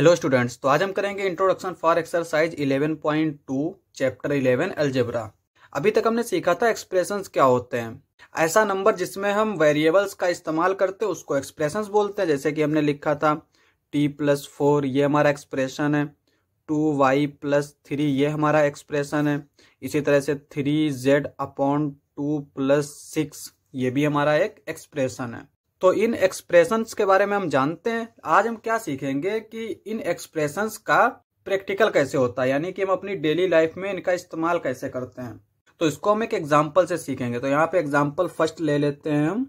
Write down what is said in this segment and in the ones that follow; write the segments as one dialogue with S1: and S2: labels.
S1: hello students तो आज हम करेंगे introduction for exercise 11.2 chapter 11 algebra अभी तक हमने सीखा था एक्सप्रेशंस क्या होते हैं ऐसा नंबर जिसमें हम वेरिएबल्स का इस्तेमाल करते हैं उसको एक्सप्रेशंस बोलते हैं जैसे कि हमने लिखा था टी प्लस फोर ये हमारा एक्सप्रेशन है टू वाई प्लस थ्री ये हमारा एक्सप्रेशन है इसी तरह से three Z upon two plus six ये भी हमारा एक एक्सप्रेशन है तो इन एक्सप्रेशंस के बारे में हम जानते हैं आज हम क्या सीखेंगे कि इन एक्सप्रेशंस का प्रैक्टिकल कैसे होता है यानी कि हम अपनी डेली लाइफ में इनका इस्तेमाल कैसे करते हैं तो इसको हम एक एग्जाम्पल से सीखेंगे तो यहाँ पे एग्जाम्पल फर्स्ट ले लेते हैं हम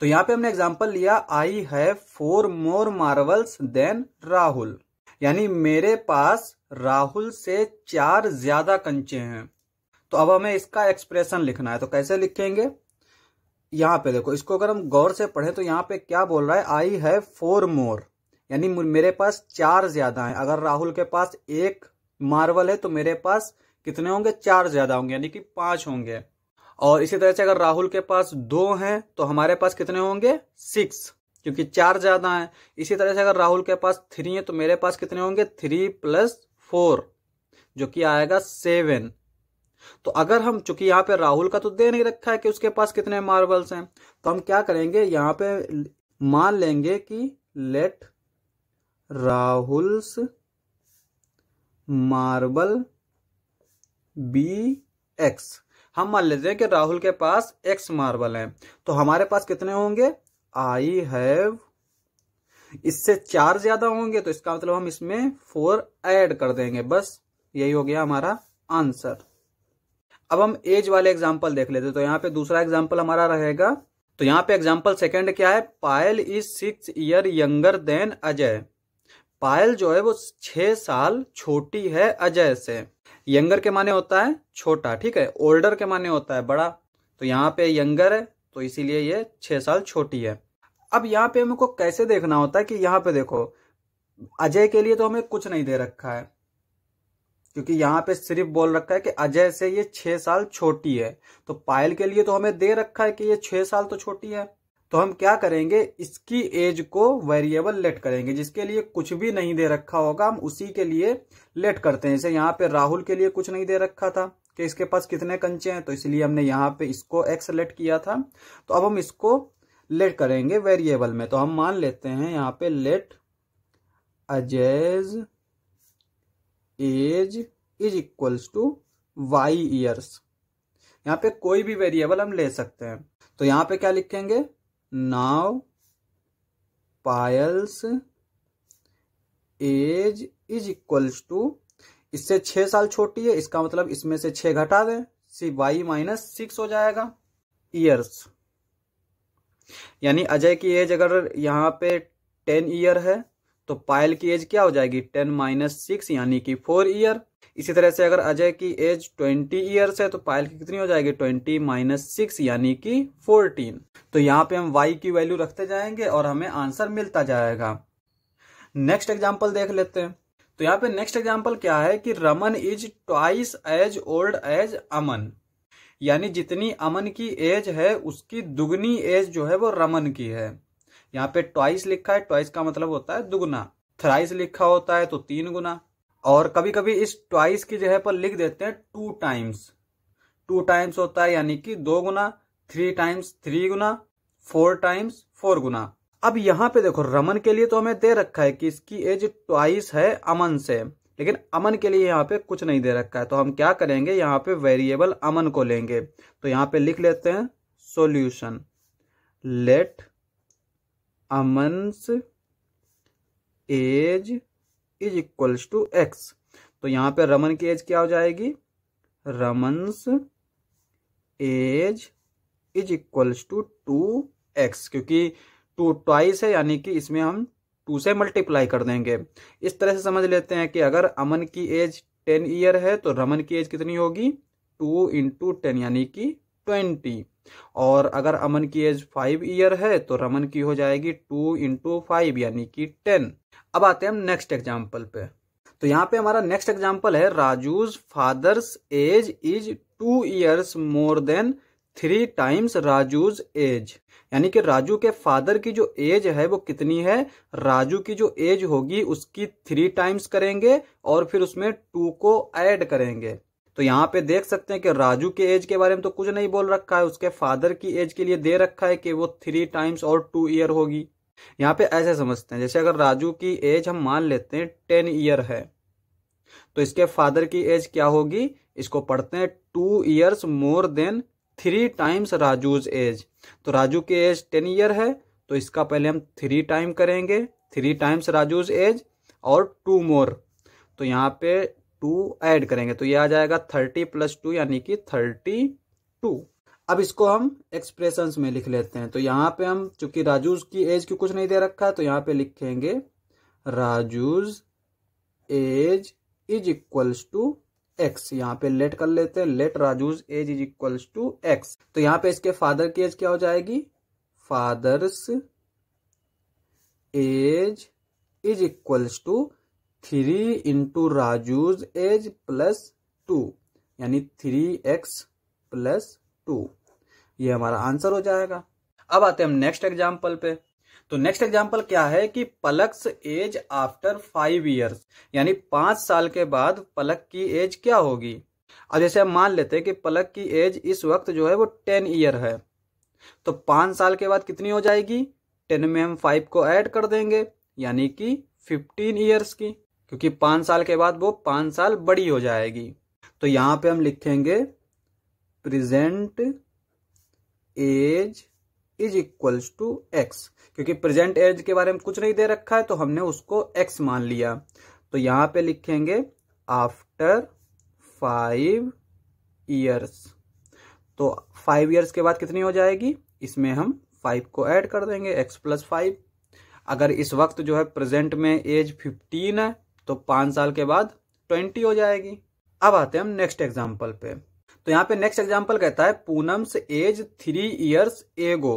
S1: तो यहाँ पे हमने एग्जाम्पल लिया आई है four more marbles than Rahul यानी मेरे पास राहुल से चार ज्यादा कंचे हैं तो अब हमें इसका एक्सप्रेशन लिखना है तो कैसे लिखेंगे यहाँ पे देखो इसको अगर हम गौर से पढ़ें तो यहाँ पे क्या बोल रहा है आई है फोर मोर यानी मेरे पास चार ज्यादा हैं अगर राहुल के पास एक मार्वल है तो मेरे पास कितने होंगे चार ज्यादा होंगे यानी कि पांच होंगे और इसी तरह से अगर राहुल के पास दो हैं तो हमारे पास कितने होंगे सिक्स क्योंकि चार ज्यादा हैं इसी तरह से अगर राहुल के पास थ्री है तो मेरे पास कितने होंगे थ्री प्लस फोर जो कि आएगा सेवन तो अगर हम चूंकि यहाँ पे राहुल का तो दे नहीं रखा है कि उसके पास कितने मार्बल्स हैं तो हम क्या करेंगे यहाँ पे मान लेंगे कि let Rahul's marble be X हम मान लेते हैं कि राहुल के पास एक्स मार्बल है तो हमारे पास कितने होंगे आई हैव इससे चार ज्यादा होंगे तो इसका मतलब हम इसमें फोर ऐड कर देंगे बस यही हो गया हमारा आंसर अब हम एज वाले एग्जाम्पल देख लेते तो यहाँ पे दूसरा एग्जाम्पल हमारा रहेगा तो यहाँ पे एग्जाम्पल सेकेंड क्या है Payal is six year younger than Ajay Payal जो है वो छह साल छोटी है अजय से यंगर के माने होता है छोटा ठीक है ओल्डर के माने होता है बड़ा तो यहाँ पे यंगर है तो इसीलिए ये छह साल छोटी है अब यहाँ पे हमको कैसे देखना होता है कि यहाँ पे देखो अजय के लिए तो हमें कुछ नहीं दे रखा है क्योंकि यहाँ पे सिर्फ बोल रखा है कि अजय से ये छह साल छोटी है तो पायल के लिए तो हमें दे रखा है कि ये छह साल तो छोटी है तो हम क्या करेंगे इसकी एज को वेरिएबल लेट करेंगे जिसके लिए कुछ भी नहीं दे रखा होगा हम उसी के लिए लेट करते हैं जैसे यहाँ पे राहुल के लिए कुछ नहीं दे रखा था कि इसके पास कितने कंचे हैं तो इसलिए हमने यहाँ पे इसको एक्स लेट किया था तो अब हम इसको लेट करेंगे वेरिएबल में तो हम मान लेते हैं यहाँ पे let Ajay's age is equals to Y years यहाँ पे कोई भी वेरिएबल हम ले सकते हैं तो यहां पे क्या लिखेंगे now Payal's age is equals to इससे छह साल छोटी है इसका मतलब इसमें से छह घटा दें सी वाई माइनस सिक्स हो जाएगा ईयर्स यानी अजय की एज अगर यहां पे टेन ईयर है तो पायल की एज क्या हो जाएगी टेन माइनस सिक्स यानी कि फोर ईयर इसी तरह से अगर अजय की एज ट्वेंटी ईयर्स है तो पायल की कितनी हो जाएगी ट्वेंटी माइनस सिक्स यानी कि फोर्टीन तो यहाँ पे हम वाई की वैल्यू रखते जाएंगे और हमें आंसर मिलता जाएगा नेक्स्ट एग्जाम्पल देख लेते हैं तो यहाँ पे नेक्स्ट एग्जाम्पल क्या है कि Raman is twice as old as Aman यानी जितनी अमन की एज है उसकी दुगनी एज जो है वो रमन की है यहाँ पे ट्वाइस लिखा है ट्वाइस का मतलब होता है दुगुना थ्राइस लिखा होता है तो तीन गुना और कभी कभी इस ट्वाइस की जगह पर लिख देते हैं टू टाइम्स टू टाइम्स होता है यानी कि दो गुना थ्री टाइम्स थ्री गुना फोर टाइम्स फोर गुना अब यहाँ पे देखो रमन के लिए तो हमें दे रखा है कि इसकी एज ट्वाइस है अमन से लेकिन अमन के लिए यहाँ पे कुछ नहीं दे रखा है तो हम क्या करेंगे यहाँ पे वेरिएबल अमन को लेंगे तो यहाँ पे लिख लेते हैं solution let Aman's age is equals to X तो यहां पे रमन की एज क्या हो जाएगी Raman's age is equals to two X क्योंकि टू ट्वाइस है यानी कि इसमें हम टू से मल्टीप्लाई कर देंगे इस तरह से समझ लेते हैं कि अगर अमन की एज टेन ईयर है तो रमन की एज कितनी होगी टू इंटू टेन यानी कि ट्वेंटी और अगर अमन की एज फाइव ईयर है तो रमन की हो जाएगी टू इंटू फाइव यानी कि टेन अब आते हैं हम नेक्स्ट एग्जाम्पल पे तो यहाँ पे हमारा नेक्स्ट एग्जाम्पल है Raju's father's age is two years more than three times Raju's age यानी कि राजू के फादर की जो एज है वो कितनी है राजू की जो एज होगी उसकी थ्री टाइम्स करेंगे और फिर उसमें टू को ऐड करेंगे तो यहाँ पे देख सकते हैं कि राजू के एज के बारे में तो कुछ नहीं बोल रखा है उसके फादर की एज के लिए दे रखा है कि वो थ्री टाइम्स और टू ईयर होगी यहाँ पे ऐसे समझते हैं जैसे अगर राजू की एज हम मान लेते हैं टेन ईयर है तो इसके फादर की एज क्या होगी इसको पढ़ते हैं two years more than three times Raju's age तो राजू की एज टेन ईयर है तो इसका पहले हम थ्री टाइम करेंगे थ्री टाइम्स राजूज एज और टू मोर तो यहाँ पे टू ऐड करेंगे तो ये आ जाएगा थर्टी प्लस टू यानी कि थर्टी टू अब इसको हम एक्सप्रेशन में लिख लेते हैं तो यहाँ पे हम चूंकि राजूज की एज की कुछ नहीं दे रखा है तो यहाँ पे लिखेंगे Raju's age is equals to X यहाँ पे लेट कर लेते हैं let Raju's age is equals to X तो यहाँ पे इसके फादर की एज क्या हो जाएगी father's age is equals to three into Raju's age plus two यानी थ्री एक्स प्लस टू ये हमारा आंसर हो जाएगा अब आते हैं हम नेक्स्ट एग्जाम्पल पे तो नेक्स्ट एग्जाम्पल क्या है कि Palak's age after five years यानी पांच साल के बाद पलक की एज क्या होगी अब जैसे हम मान लेते हैं कि पलक की एज इस वक्त जो है वो टेन ईयर है तो पांच साल के बाद कितनी हो जाएगी टेन में हम फाइव को ऐड कर देंगे यानी कि फिफ्टीन ईयर्स की क्योंकि पांच साल के बाद वो पांच साल बड़ी हो जाएगी तो यहां पे हम लिखेंगे present age is equals to X क्योंकि प्रेजेंट एज के बारे में कुछ नहीं दे रखा है तो हमने उसको एक्स मान लिया तो यहां पे लिखेंगे आफ्टर फाइव ईयर्स तो फाइव ईयर्स के बाद कितनी हो जाएगी इसमें हम फाइव को ऐड कर देंगे एक्स प्लस फाइव अगर इस वक्त जो है प्रेजेंट में एज फिफ्टीन है तो पाँच साल के बाद ट्वेंटी हो जाएगी अब आते हैं हम नेक्स्ट एग्जाम्पल पे तो यहाँ पे नेक्स्ट एग्जाम्पल कहता है Poonam's as three years ago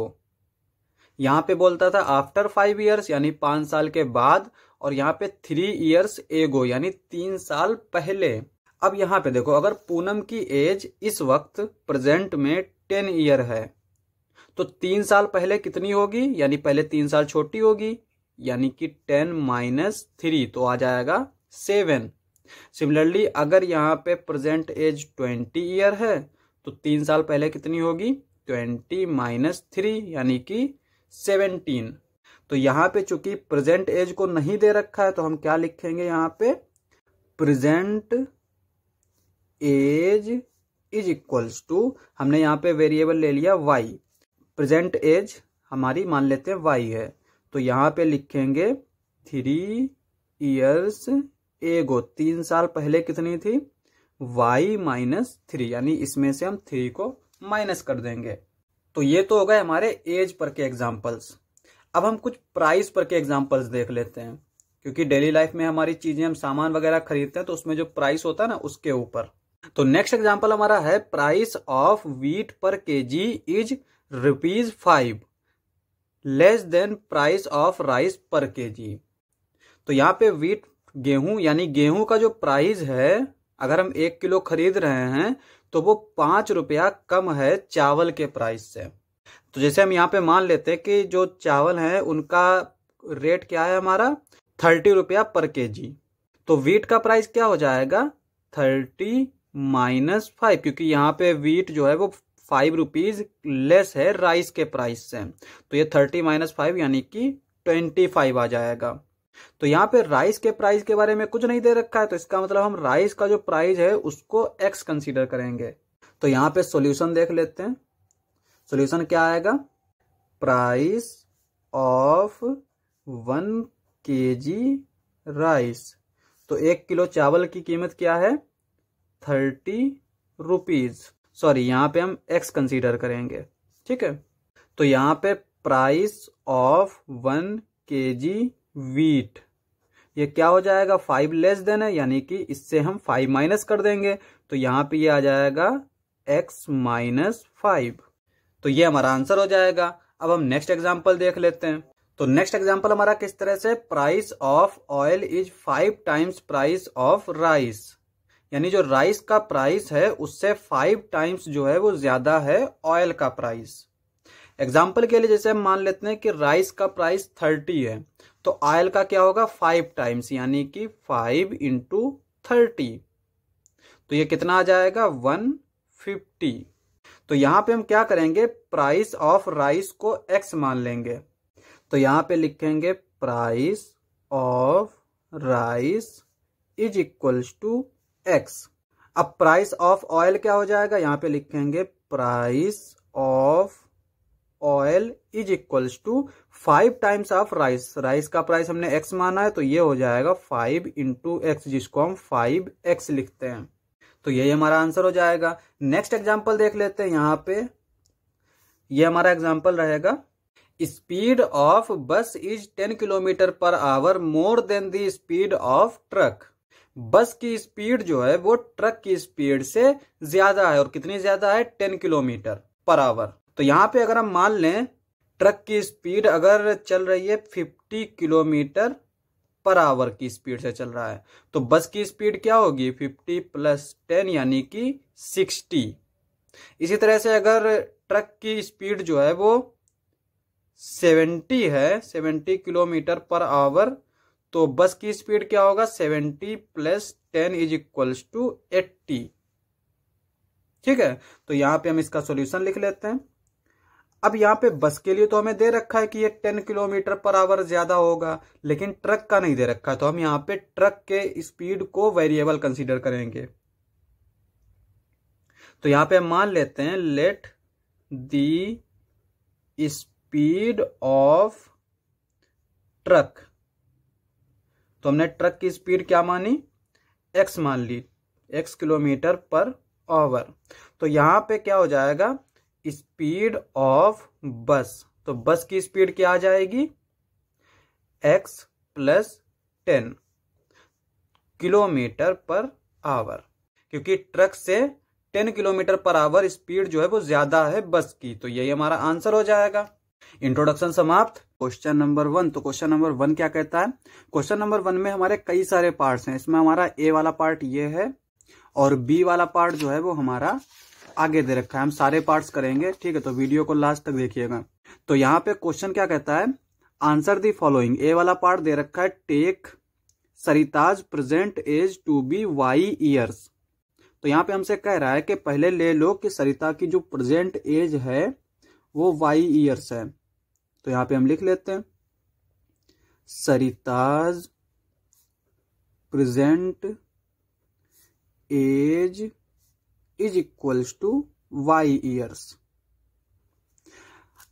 S1: यहाँ पे बोलता था आफ्टर फाइव इयर्स यानी पाँच साल के बाद और यहाँ पे थ्री इयर्स एगो यानी तीन साल पहले अब यहाँ पे देखो अगर पूनम की एज इस वक्त प्रेजेंट में टेन ईयर है तो तीन साल पहले कितनी होगी यानी पहले तीन साल छोटी होगी यानी कि टेन माइनस थ्री तो आ जाएगा सेवन सिमिलरली अगर यहाँ पे प्रेजेंट एज ट्वेंटी ईयर है तो तीन साल पहले कितनी होगी ट्वेंटी माइनस थ्री यानी कि सेवनटीन तो यहाँ पे चूंकि प्रेजेंट एज को नहीं दे रखा है तो हम क्या लिखेंगे यहाँ पे present age is equals to हमने यहाँ पे वेरिएबल ले लिया वाई प्रेजेंट एज हमारी मान लेते हैं वाई है तो यहाँ पे लिखेंगे थ्री ईयर्स एगो तीन साल पहले कितनी थी वाई माइनस थ्री यानी इसमें से हम थ्री को माइनस कर देंगे तो ये तो हो गए हमारे एज पर के एग्जाम्पल्स अब हम कुछ प्राइस पर के एग्जाम्पल्स देख लेते हैं क्योंकि डेली लाइफ में हमारी चीजें हम सामान वगैरह खरीदते हैं तो उसमें जो प्राइस होता है ना उसके ऊपर तो नेक्स्ट एग्जाम्पल हमारा है price of wheat per K G is rupees five less than price of rice per K जी तो यहाँ पे वीट गेहूं यानी गेहूं का जो प्राइस है अगर हम एक किलो खरीद रहे हैं तो वो पांच रुपया कम है चावल के प्राइस से तो जैसे हम यहाँ पे मान लेते हैं कि जो चावल हैं उनका रेट क्या है हमारा थर्टी रुपया पर के जी तो वीट का प्राइस क्या हो जाएगा थर्टी माइनस फाइव क्योंकि यहाँ पे वीट जो है वो फाइव रुपीज लेस है राइस के प्राइस से तो ये थर्टी माइनस फाइव यानी कि ट्वेंटी फाइव आ जाएगा तो यहाँ पे राइस के प्राइस के बारे में कुछ नहीं दे रखा है तो इसका मतलब हम राइस का जो प्राइस है उसको एक्स कंसीडर करेंगे तो यहाँ पे सॉल्यूशन देख लेते हैं सॉल्यूशन क्या आएगा प्राइस ऑफ वन के जी राइस तो एक किलो चावल की कीमत क्या है थर्टी रुपीज सॉरी यहाँ पे हम एक्स कंसीडर करेंगे ठीक है तो यहाँ पे प्राइस ऑफ वन के जी वीट ये क्या हो जाएगा फाइव लेस देन है यानी कि इससे हम फाइव माइनस कर देंगे तो यहाँ पे ये आ जाएगा एक्स माइनस फाइव तो ये हमारा आंसर हो जाएगा अब हम नेक्स्ट एग्जाम्पल देख लेते हैं तो नेक्स्ट एग्जाम्पल हमारा किस तरह से price of oil is five times price of rice यानी जो राइस का प्राइस है उससे फाइव टाइम्स जो है वो ज्यादा है ऑयल का प्राइस एग्जाम्पल के लिए जैसे हम मान लेते हैं कि राइस का प्राइस थर्टी है तो ऑयल का क्या होगा फाइव टाइम्स यानी कि फाइव इंटू थर्टी तो ये कितना आ जाएगा वन फिफ्टी तो यहां पे हम क्या करेंगे प्राइस ऑफ राइस को एक्स मान लेंगे तो यहां पे लिखेंगे price of rice is equals to X अब प्राइस ऑफ ऑयल क्या हो जाएगा यहां पे लिखेंगे price of oil is equals to five times of rice rice का प्राइस हमने एक्स माना है तो ये हो जाएगा फाइव इंटू एक्स जिसको हम फाइव एक्स लिखते हैं तो यही हमारा आंसर हो जाएगा नेक्स्ट एग्जाम्पल देख लेते हैं यहां पे ये हमारा एग्जाम्पल रहेगा speed of bus is ten kilometre per hour more than the speed of truck bus की स्पीड जो है वो ट्रक की स्पीड से ज्यादा है और कितनी ज्यादा है टेन किलोमीटर पर आवर तो यहां पे अगर हम मान लें ट्रक की स्पीड अगर चल रही है फिफ्टी किलोमीटर पर आवर की स्पीड से चल रहा है तो बस की स्पीड क्या होगी फिफ्टी प्लस टेन यानी कि सिक्सटी इसी तरह से अगर ट्रक की स्पीड जो है वो सेवेंटी है सेवेंटी किलोमीटर पर आवर तो बस की स्पीड क्या होगा seventy plus ten is equals to eighty ठीक है तो यहां पे हम इसका सॉल्यूशन लिख लेते हैं अब यहां पे बस के लिए तो हमें दे रखा है कि ये टेन किलोमीटर पर आवर ज्यादा होगा लेकिन ट्रक का नहीं दे रखा है तो हम यहां पे ट्रक के स्पीड को वेरिएबल कंसीडर करेंगे तो यहां पे हम मान लेते हैं let the speed of truck तो हमने ट्रक की स्पीड क्या मानी एक्स मान ली एक्स किलोमीटर पर आवर तो यहाँ पे क्या हो जाएगा स्पीड ऑफ बस तो बस की स्पीड क्या आ जाएगी X plus ten kilometre per hour क्योंकि ट्रक से ten kilometre per hour speed जो है वो ज्यादा है बस की तो यही हमारा आंसर हो जाएगा इंट्रोडक्शन समाप्त क्वेश्चन नंबर वन तो क्वेश्चन नंबर वन क्या कहता है क्वेश्चन नंबर वन में हमारे कई सारे पार्ट्स हैं इसमें हमारा ए वाला पार्ट ये है और बी वाला पार्ट जो है वो हमारा आगे दे रखा है हम सारे पार्ट्स करेंगे ठीक है तो वीडियो को लास्ट तक देखिएगा तो यहाँ पे क्वेश्चन क्या कहता है आंसर दी फॉलोइंग ए वाला पार्ट दे रखा है take Sarita's present age to be Y years तो यहाँ पे हमसे कह रहा है कि पहले ले लो कि सरिता की जो प्रेजेंट एज है वो वाई ईयर्स है तो यहां पे हम लिख लेते हैं Sarita's present age is equals to Y years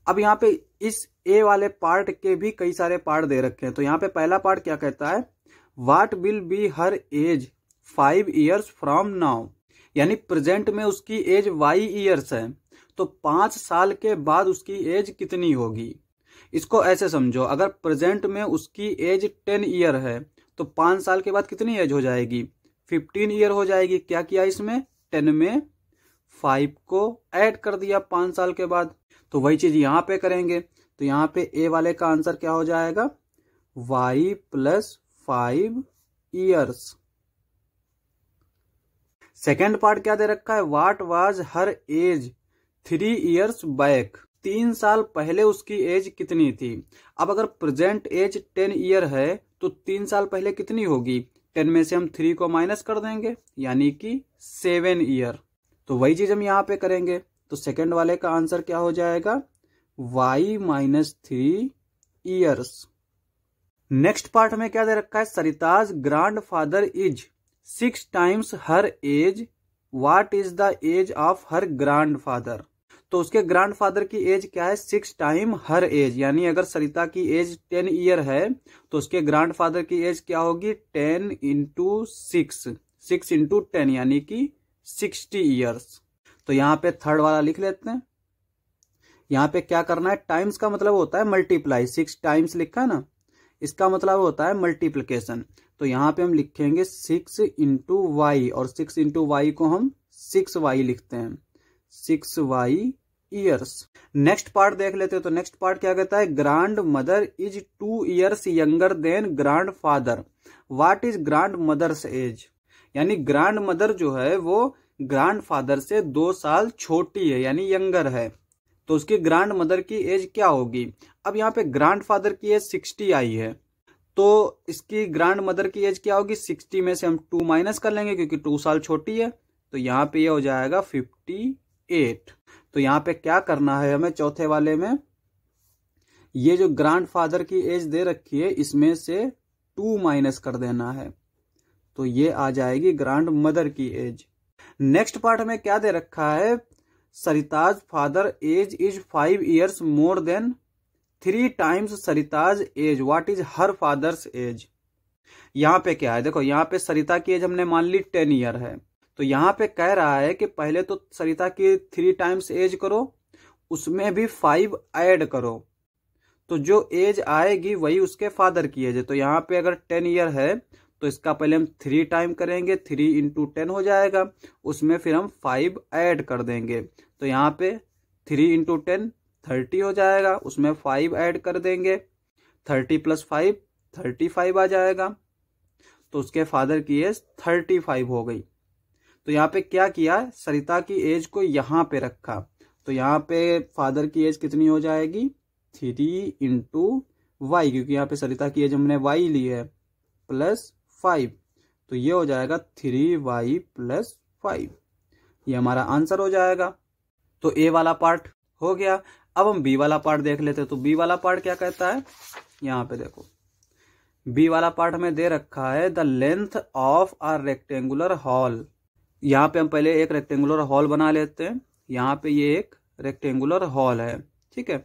S1: अब यहां पे इस ए वाले पार्ट के भी कई सारे पार्ट दे रखे हैं तो यहां पे पहला पार्ट क्या कहता है what will be her age five years from now यानी प्रेजेंट में उसकी एज वाई ईयर्स है तो पांच साल के बाद उसकी एज कितनी होगी इसको ऐसे समझो अगर प्रेजेंट में उसकी एज टेन ईयर है तो पांच साल के बाद कितनी एज हो जाएगी फिफ्टीन ईयर हो जाएगी क्या किया इसमें टेन में फाइव को ऐड कर दिया पांच साल के बाद तो वही चीज़ यहां पे करेंगे तो यहां पे ए वाले का आंसर क्या हो जाएगा Y plus five years second part क्या दे रखा है what was her age three years back तीन साल पहले उसकी एज कितनी थी अब अगर प्रेजेंट एज टेन ईयर है तो तीन साल पहले कितनी होगी टेन में से हम थ्री को माइनस कर देंगे यानी कि सेवन ईयर तो वही चीज हम यहाँ पे करेंगे तो सेकेंड वाले का आंसर क्या हो जाएगा Y minus three years next part में क्या दे रखा है Sarita's grand father is six times her age what is the age of her grand father तो उसके ग्रैंडफादर की एज क्या है सिक्स टाइम हर एज यानी अगर सरिता की एज टेन ईयर है तो उसके ग्रैंडफादर की एज क्या होगी ten into six six into ten यानी कि सिक्सटी ईयर्स तो यहाँ पे थर्ड वाला लिख लेते हैं यहाँ पे क्या करना है टाइम्स का मतलब होता है मल्टीप्लाई सिक्स टाइम्स लिखा है ना इसका मतलब होता है मल्टीप्लीकेशन तो यहाँ पे हम लिखेंगे सिक्स इंटू वाई और सिक्स इंटू वाई को हम सिक्स वाई लिखते हैं six Y years next part देख लेते हैं तो नेक्स्ट पार्ट क्या कहता है grand mother is two years younger than grand father what is grand mother's age यानी ग्रांड मदर जो है वो ग्रांड फादर से दो साल छोटी है यानी यंगर है तो उसकी ग्रांड मदर की एज क्या होगी अब यहाँ पे ग्रांड फादर की एज सिक्सटी आई है तो इसकी ग्रांड मदर की एज क्या होगी सिक्सटी में से हम टू माइनस कर लेंगे क्योंकि टू साल छोटी है तो यहाँ पे ये यह हो जाएगा फिफ्टी एट तो यहाँ पे क्या करना है हमें चौथे वाले में ये जो ग्रैंडफादर की एज दे रखी है इसमें से टू माइनस कर देना है तो ये आ जाएगी ग्रांड मदर की एज नेक्स्ट पार्ट में क्या दे रखा है Sarita's father age is five years more than three times Sarita's age what is her father's age यहां पे क्या है देखो यहां पे सरिता की एज हमने मान ली टेन ईयर है तो यहाँ पे कह रहा है कि पहले तो सरिता की थ्री टाइम्स एज करो उसमें भी फाइव ऐड करो तो जो एज आएगी वही उसके फादर की एज है तो यहाँ पे अगर टेन ईयर है तो इसका पहले हम थ्री टाइम करेंगे थ्री इंटू टेन हो जाएगा उसमें फिर हम फाइव ऐड कर देंगे तो यहाँ पे थ्री इंटू टेन थर्टी हो जाएगा उसमें फाइव ऐड कर देंगे thirty plus five thirty five आ जाएगा तो उसके फादर की एज थर्टी फाइव हो गई तो यहाँ पे क्या किया सरिता की एज को यहाँ पे रखा तो यहाँ पे फादर की एज कितनी हो जाएगी थ्री इंटू वाई क्योंकि यहाँ पे सरिता की एज हमने वाई ली है प्लस फाइव तो ये हो जाएगा थ्री वाई प्लस फाइव ये हमारा आंसर हो जाएगा तो ए वाला पार्ट हो गया अब हम बी वाला पार्ट देख लेते हैं तो बी वाला पार्ट क्या कहता है यहाँ पे देखो बी वाला पार्ट हमें दे रखा है the length of R rectangular hall यहाँ पे हम पहले एक रेक्टेंगुलर हॉल बना लेते हैं यहाँ पे ये एक रेक्टेंगुलर हॉल है ठीक है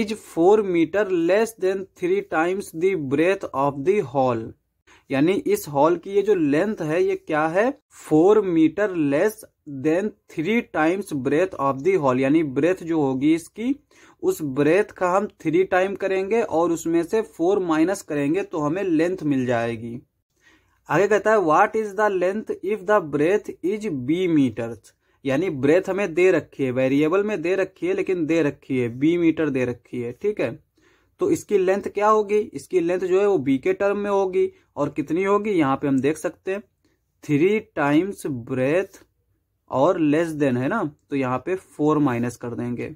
S1: is four metre less than three times the breadth of the hall यानी इस हॉल की ये जो लेंथ है ये क्या है four metre less than three times breadth of the hall यानी ब्रेथ जो होगी इसकी उस ब्रेथ का हम थ्री टाइम करेंगे और उसमें से फोर माइनस करेंगे तो हमें लेंथ मिल जाएगी आगे कहता है what is the length if the breadth is B metre यानी ब्रेथ हमें दे रखी है वेरिएबल में दे रखी है लेकिन दे रखी है बी मीटर दे रखी है ठीक है तो इसकी लेंथ क्या होगी इसकी लेंथ जो है वो बी के टर्म में होगी और कितनी होगी यहाँ पे हम देख सकते हैं थ्री टाइम्स ब्रेथ और लेस देन है ना तो यहाँ पे फोर माइनस कर देंगे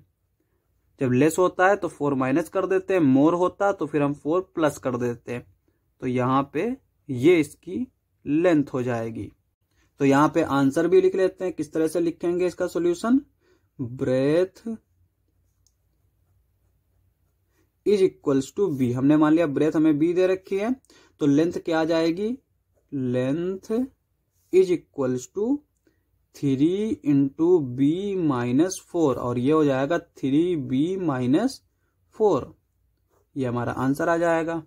S1: जब लेस होता है तो फोर माइनस कर देते हैं मोर होता है तो फिर हम फोर प्लस कर देते हैं तो यहाँ पे ये इसकी लेंथ हो जाएगी तो यहां पे आंसर भी लिख लेते हैं किस तरह से लिखेंगे इसका solution breadth is equals to B हमने मान लिया ब्रेथ हमें बी दे रखी है तो लेंथ क्या आ जाएगी length is equals to three into B minus four और ये हो जाएगा थ्री बी माइनस फोर ये हमारा आंसर आ जाएगा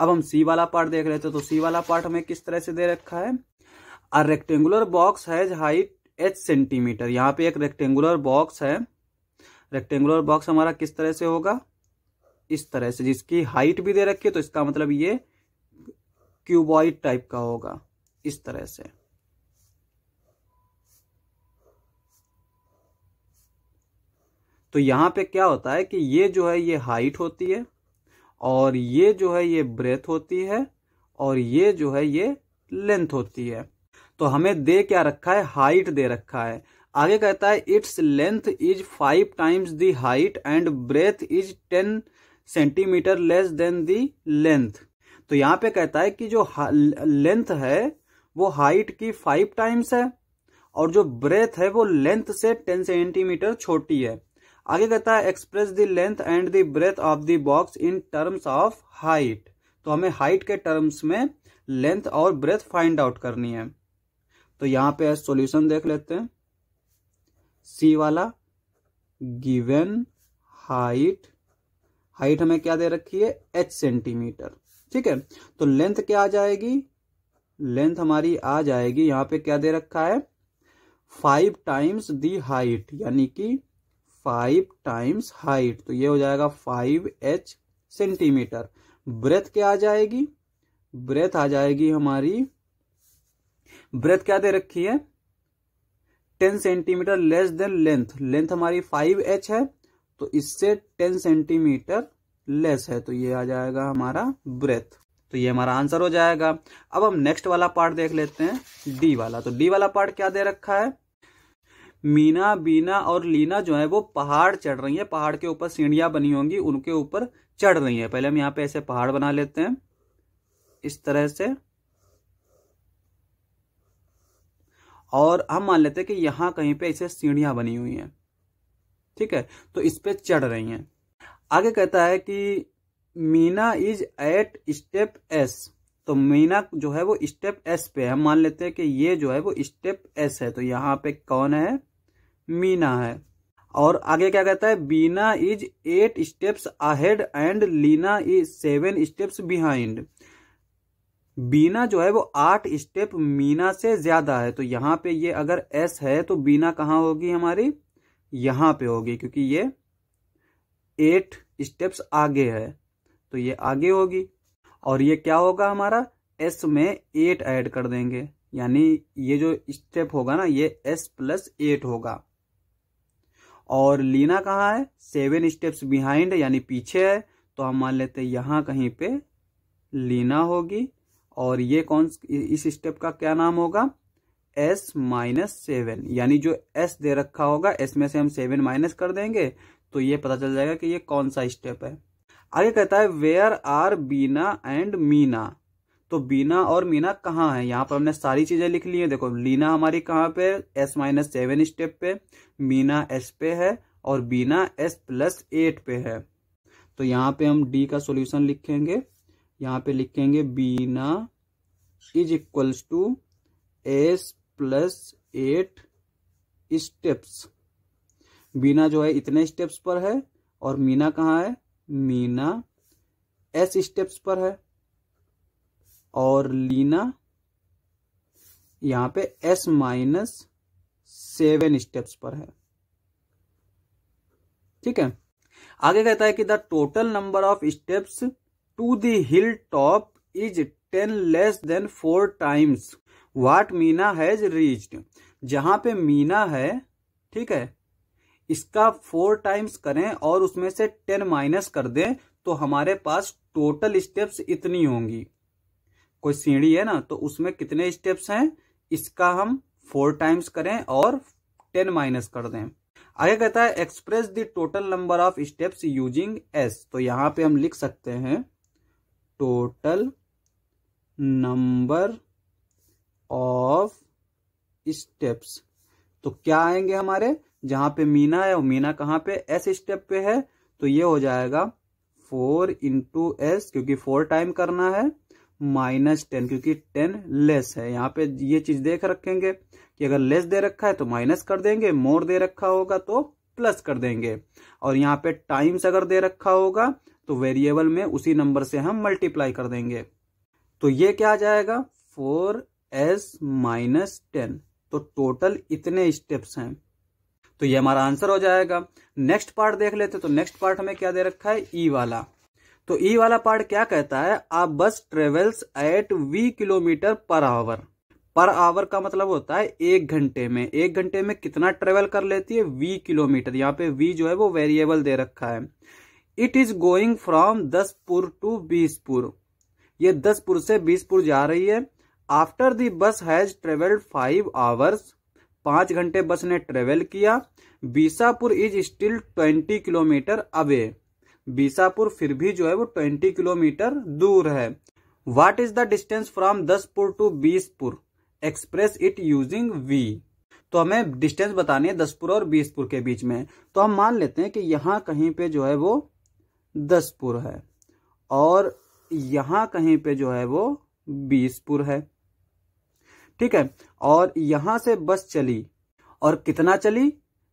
S1: अब हम सी वाला पार्ट देख रहे थे तो सी वाला पार्ट हमें किस तरह से दे रखा है a rectangular box has height H centimetre यहाँ पे एक रेक्टेंगुलर बॉक्स है रेक्टेंगुलर बॉक्स हमारा किस तरह से होगा इस तरह से जिसकी हाइट भी दे रखी है तो इसका मतलब ये क्यूबॉइड टाइप का होगा इस तरह से तो यहां पे क्या होता है कि ये जो है ये हाइट होती है और ये जो है ये ब्रेथ होती है और ये जो है ये लेंथ होती है तो हमें दे क्या रखा है हाइट दे रखा है आगे कहता है its length is five times the height and breadth is ten centimetre less than the length तो यहां पे कहता है कि जो लेंथ है वो हाइट की फाइव टाइम्स है और जो ब्रेथ है वो लेंथ से टेन सेंटीमीटर छोटी है आगे कहता है express the length and the breadth of the box in terms of height तो हमें हाइट के टर्म्स में लेंथ और ब्रेथ फाइंड आउट करनी है तो यहां पे सॉल्यूशन देख लेते हैं सी वाला गिवन हाइट हाइट हमें क्या दे रखी है एच सेंटीमीटर ठीक है तो लेंथ क्या आ जाएगी लेंथ हमारी आ जाएगी यहां पे क्या दे रखा है फाइव टाइम्स दी हाइट यानी कि फाइव टाइम्स हाइट तो ये हो जाएगा फाइव एच सेंटीमीटर ब्रेथ क्या आ जाएगी ब्रेथ आ जाएगी हमारी ब्रेथ क्या दे रखी है ten centimetre less than length length हमारी फाइव एच है तो इससे टेन सेंटीमीटर लेस है तो ये आ जाएगा हमारा ब्रेथ तो ये हमारा आंसर हो जाएगा अब हम नेक्स्ट वाला पार्ट देख लेते हैं डी वाला तो डी वाला पार्ट क्या दे रखा है मीना बीना और लीना जो है वो पहाड़ चढ़ रही है पहाड़ के ऊपर सीढ़ियां बनी होंगी उनके ऊपर चढ़ रही है पहले हम यहाँ पे ऐसे पहाड़ बना लेते हैं इस तरह से और हम मान लेते हैं कि यहाँ कहीं पे ऐसे सीढ़ियां बनी हुई हैं ठीक है तो इस पे चढ़ रही हैं आगे कहता है कि Meena is at step S तो मीना जो है वो स्टेप एस पे है मान लेते हैं कि ये जो है वो स्टेप एस है तो यहाँ पे कौन है मीना है और आगे क्या कहता है Beena is eight steps ahead and Leena is seven steps behind Beena जो है वो आठ स्टेप मीना से ज्यादा है तो यहां पे ये अगर एस है तो बीना कहाँ होगी हमारी यहां पे होगी क्योंकि ये एट स्टेप्स आगे है तो ये आगे होगी और ये क्या होगा हमारा एस में एट ऐड कर देंगे यानी ये जो स्टेप होगा ना ये एस प्लस एट होगा और लीना कहाँ है सेवन स्टेप्स बिहाइंड यानी पीछे है तो हम मान लेते हैं यहाँ कहीं पे लीना होगी और ये कौन इस स्टेप का क्या नाम होगा एस माइनस सेवन यानी जो एस दे रखा होगा एस में से हम सेवन माइनस कर देंगे तो ये पता चल जाएगा कि ये कौन सा स्टेप है आगे कहता है where are Beena and Meena तो बीना और मीना कहाँ है यहाँ पर हमने सारी चीजें लिख ली है देखो लीना हमारी कहाँ पे एस माइनस सेवन स्टेप पे मीना एस पे है और बीना एस प्लस एट पे है तो यहाँ पे हम डी का सॉल्यूशन लिखेंगे यहाँ पे लिखेंगे Beena is equals to S plus eight steps Beena जो है इतने स्टेप्स पर है और मीना कहाँ है मीना एस स्टेप्स पर है और लीना यहां पे s माइनस सेवन स्टेप्स पर है ठीक है आगे कहता है कि the total number of steps to hill top is ten less than four times what Meena has reached जहां पे मीना है ठीक है इसका फोर टाइम्स करें और उसमें से टेन माइनस कर दें तो हमारे पास टोटल स्टेप्स इतनी होंगी कोई सीढ़ी है ना तो उसमें कितने स्टेप्स हैं इसका हम फोर टाइम्स करें और टेन माइनस कर दें आगे कहता है express the total number of steps using S तो यहां पे हम लिख सकते हैं टोटल नंबर ऑफ स्टेप्स तो क्या आएंगे हमारे जहां पे मीना है और मीना कहां पे एस स्टेप पे है तो ये हो जाएगा फोर इंटू एस क्योंकि फोर टाइम करना है माइनस टेन क्योंकि टेन लेस है यहाँ पे ये चीज देख रखेंगे कि अगर लेस दे रखा है तो माइनस कर देंगे मोर दे रखा होगा तो प्लस कर देंगे और यहाँ पे टाइम्स अगर दे रखा होगा तो वेरिएबल में उसी नंबर से हम मल्टीप्लाई कर देंगे तो ये क्या आ जाएगा फोर एस माइनस टेन तो टोटल इतने स्टेप्स हैं तो ये हमारा आंसर हो जाएगा नेक्स्ट पार्ट देख लेते तो नेक्स्ट पार्ट हमें क्या दे रखा है ई वाला तो ई e वाला पार्ट क्या कहता है आप bus travels at V kilometre per hour per hour का मतलब होता है एक घंटे में एक घंटे में कितना ट्रेवल कर लेती है वी किलोमीटर यहाँ पे वी जो है वो वेरिएबल दे रखा है it is going from Daspur to Beespur ये दसपुर से बीसपुर जा रही है after the bus has travelled five hours पांच घंटे बस ने ट्रेवल किया Beespur is still twenty kilometre away Beespur फिर भी जो है वो ट्वेंटी किलोमीटर दूर है what is the distance from Daspur to Beespur express it using V तो हमें डिस्टेंस बतानी है दसपुर और बीसपुर के बीच में तो हम मान लेते हैं कि यहां कहीं पे जो है वो दसपुर है और यहां कहीं पे जो है वो बीसपुर है ठीक है और यहां से बस चली और कितना चली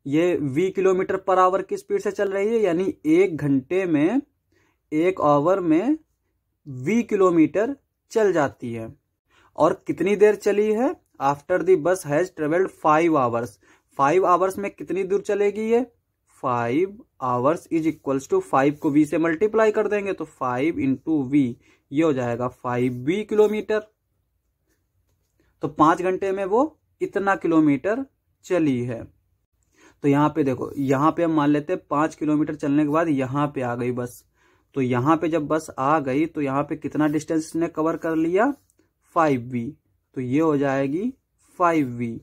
S1: ये वी किलोमीटर पर आवर की स्पीड से चल रही है यानी एक घंटे में एक आवर में वी किलोमीटर चल जाती है और कितनी देर चली है after the bus has travelled five hours five hours में कितनी दूर चलेगी ये five hours is equals to five को वी से मल्टीप्लाई कर देंगे तो फाइव इंटू वी ये हो जाएगा फाइव वी किलोमीटर तो पांच घंटे में वो इतना किलोमीटर चली है तो यहाँ पे देखो यहाँ पे हम मान लेते हैं पाँच किलोमीटर चलने के बाद यहाँ पे आ गई बस तो यहाँ पे जब बस आ गई तो यहाँ पे कितना डिस्टेंस इसने कवर कर लिया फाइव वी तो ये हो जाएगी फाइव वी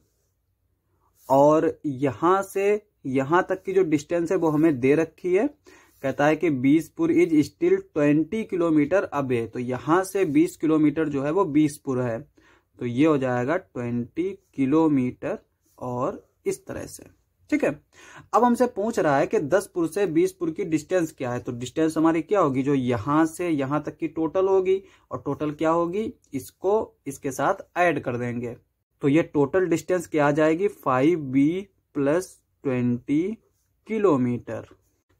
S1: और यहाँ से यहाँ तक की जो डिस्टेंस है वो हमें दे रखी है कहता है कि Beespur is still twenty kilometre away तो यहाँ से बीस किलोमीटर जो है वो बीसपुर है तो ये हो जाएगा ट्वेंटी किलोमीटर और इस तरह से ठीक है अब हमसे पूछ रहा है कि दसपुर से बीसपुर की डिस्टेंस क्या है तो डिस्टेंस हमारी क्या होगी जो यहां से यहां तक की टोटल होगी और टोटल क्या होगी इसको इसके साथ ऐड कर देंगे तो ये टोटल डिस्टेंस क्या आ जाएगी five B plus twenty kilometre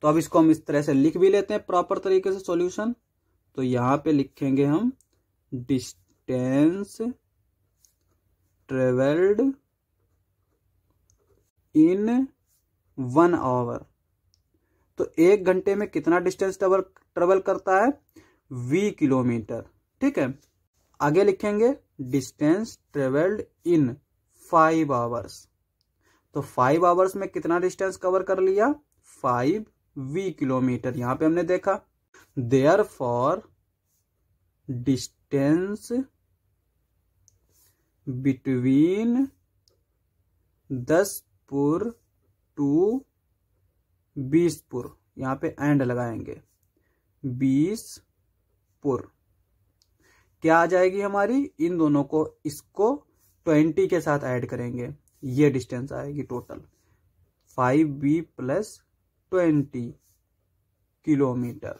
S1: तो अब इसको हम इस तरह से लिख भी लेते हैं प्रॉपर तरीके से सोल्यूशन तो यहां पर लिखेंगे हम distance travelled in one hour तो एक घंटे में कितना डिस्टेंस ट्रेवल ट्रेवल करता है वी किलोमीटर ठीक है आगे लिखेंगे distance travelled in five hours तो फाइव आवर्स में कितना डिस्टेंस कवर कर लिया फाइव वी किलोमीटर यहां पे हमने देखा देयर फॉर डिस्टेंस बिटवीन दस पुर टू बीसपुर यहाँ पे एंड लगाएंगे बीसपुर क्या आ जाएगी हमारी इन दोनों को इसको ट्वेंटी के साथ ऐड करेंगे ये डिस्टेंस आएगी total five B plus twenty kilometre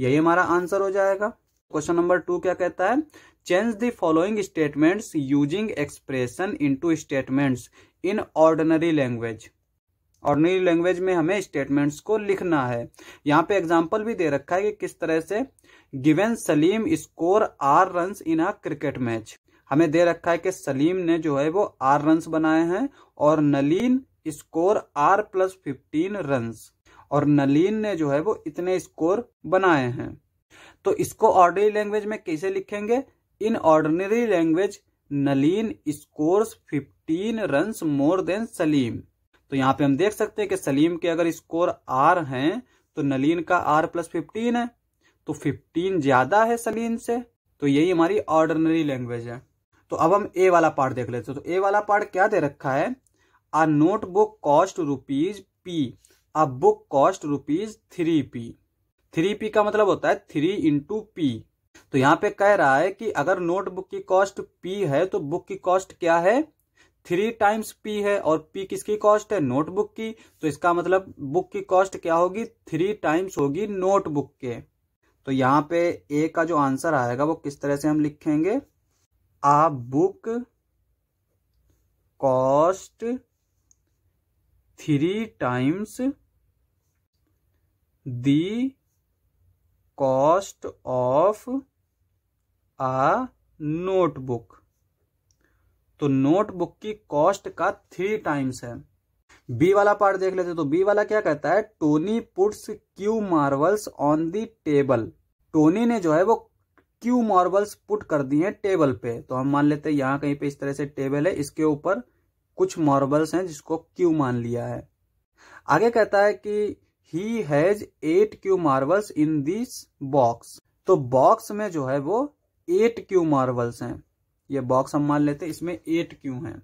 S1: यही हमारा आंसर हो जाएगा क्वेश्चन नंबर टू क्या कहता है change the following statements using expression into statements in ordinary language ordinary language में हमें स्टेटमेंट्स को लिखना है यहाँ पे एग्जाम्पल भी दे रखा है कि किस तरह से given Salim score R run in a cricket match हमें दे रखा है कि सलीम ने जो है वो आर रन बनाए हैं और Nalin score R plus fifteen run और नलीन ने जो है वो इतने स्कोर बनाए हैं तो इसको ऑर्डनरी लैंग्वेज में कैसे लिखेंगे in ordinary language Nalin scores fifteen run more than Salim तो यहाँ पे हम देख सकते हैं कि सलीम के अगर स्कोर आर हैं तो नलीन का आर प्लस फिफ्टीन है तो फिफ्टीन ज्यादा है सलीम से तो यही हमारी ऑर्डनरी लैंग्वेज है तो अब हम ए वाला पार्ट देख लेते हैं तो ए वाला पार्ट क्या दे रखा है a notebook cost rupees P a book cost rupees three P three P का मतलब होता है थ्री इंटू पी तो यहाँ पे कह रहा है कि अगर नोटबुक की कॉस्ट पी है तो बुक की कॉस्ट क्या है थ्री टाइम्स पी है और पी किसकी कॉस्ट है नोटबुक की तो इसका मतलब बुक की कॉस्ट क्या होगी थ्री टाइम्स होगी नोटबुक के तो यहां पे ए का जो आंसर आएगा वो किस तरह से हम लिखेंगे a book cost three times the cost of a notebook तो नोटबुक की कॉस्ट का थ्री टाइम्स है बी वाला पार्ट देख लेते तो बी वाला क्या कहता है Tony puts Q marbles on the table Tony ने जो है वो क्यू मार्बल्स पुट कर दिए हैं टेबल पे तो हम मान लेते हैं यहां कहीं पे इस तरह से टेबल है इसके ऊपर कुछ मार्बल्स हैं जिसको क्यू मान लिया है आगे कहता है कि he has eight Q marbles in this box तो बॉक्स में जो है वो एट क्यू मार्बल्स हैं ये बॉक्स हम मान लेते हैं इसमें एट क्यू है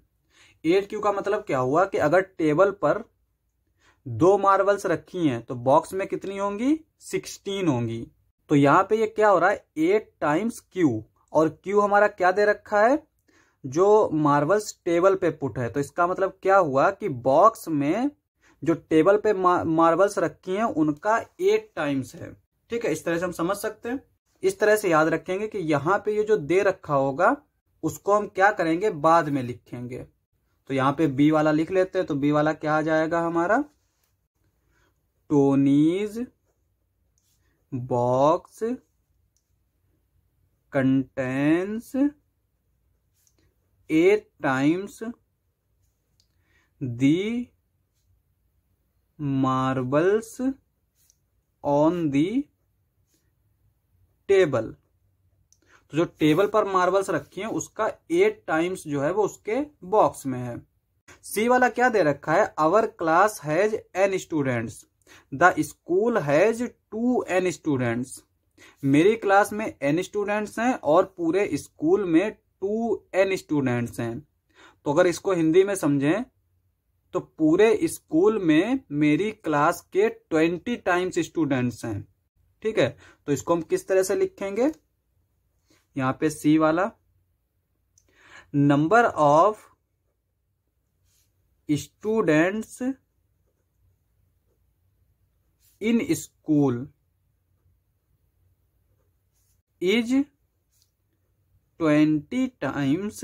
S1: एट क्यू का मतलब क्या हुआ कि अगर टेबल पर दो मार्बल्स रखी हैं तो बॉक्स में कितनी होंगी सिक्सटीन होंगी तो यहां पे ये क्या हो रहा है एट टाइम्स क्यू और क्यू हमारा क्या दे रखा है जो मार्बल्स टेबल पे पुट है तो इसका मतलब क्या हुआ कि बॉक्स में जो टेबल पे मार्बल्स रखी हैं उनका एट टाइम्स है ठीक है इस तरह से हम समझ सकते हैं इस तरह से याद रखेंगे कि यहां पे ये जो दे रखा होगा उसको हम क्या करेंगे बाद में लिखेंगे तो यहां पे बी वाला लिख लेते हैं तो बी वाला क्या आ जाएगा हमारा Tony's box contains A times the marbles on the table तो जो टेबल पर मार्बल्स रखी हैं उसका एट टाइम्स जो है वो उसके बॉक्स में है सी वाला क्या दे रखा है our class has N students the school has two N students मेरी क्लास में एन स्टूडेंट्स हैं और पूरे स्कूल में टू एन स्टूडेंट्स हैं तो अगर इसको हिंदी में समझें तो पूरे स्कूल में मेरी क्लास के ट्वेंटी टाइम्स स्टूडेंट्स हैं ठीक है तो इसको हम किस तरह से लिखेंगे यहां पे सी वाला number of students in school is twenty times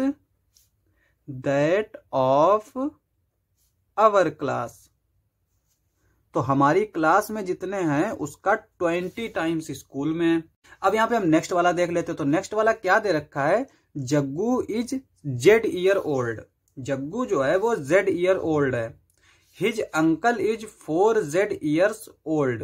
S1: that of our class तो हमारी क्लास में जितने हैं उसका ट्वेंटी टाइम्स स्कूल में अब यहाँ पे हम नेक्स्ट वाला देख लेते हैं तो नेक्स्ट वाला क्या दे रखा है Jaggu is Z year old Jaggu जो है वो जेड ईयर ओल्ड है his uncle is four Z years old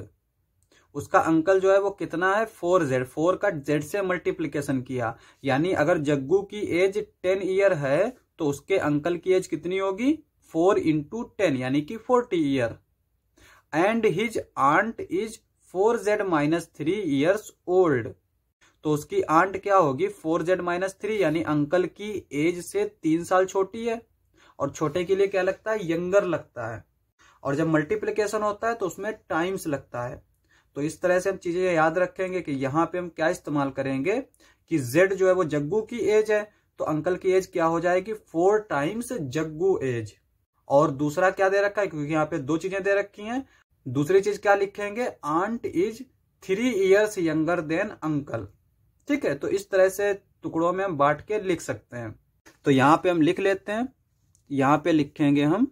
S1: उसका अंकल जो है वो कितना है फोर जेड फोर का जेड से मल्टीप्लीकेशन किया यानी अगर जग्गू की एज टेन ईयर है तो उसके अंकल की एज कितनी होगी फोर इंटू टेन यानी कि forty year and his aunt is four Z minus three years old तो उसकी आंट क्या होगी फोर जेड माइनस थ्री यानी अंकल की एज से तीन साल छोटी है और छोटे के लिए क्या लगता है यंगर लगता है और जब मल्टीप्लीकेशन होता है तो उसमें टाइम्स लगता है तो इस तरह से हम चीजें याद रखेंगे कि यहां पे हम क्या इस्तेमाल करेंगे कि जेड जो है वो जग्गू की एज है तो अंकल की एज क्या हो जाएगी फोर टाइम्स जग्गू एज और दूसरा क्या दे रखा है क्योंकि यहाँ पे दो चीजें दे रखी हैं दूसरी चीज क्या लिखेंगे aunt is three years younger than uncle ठीक है तो इस तरह से टुकड़ों में हम बांट के लिख सकते हैं तो यहाँ पे हम लिख लेते हैं यहां पे लिखेंगे हम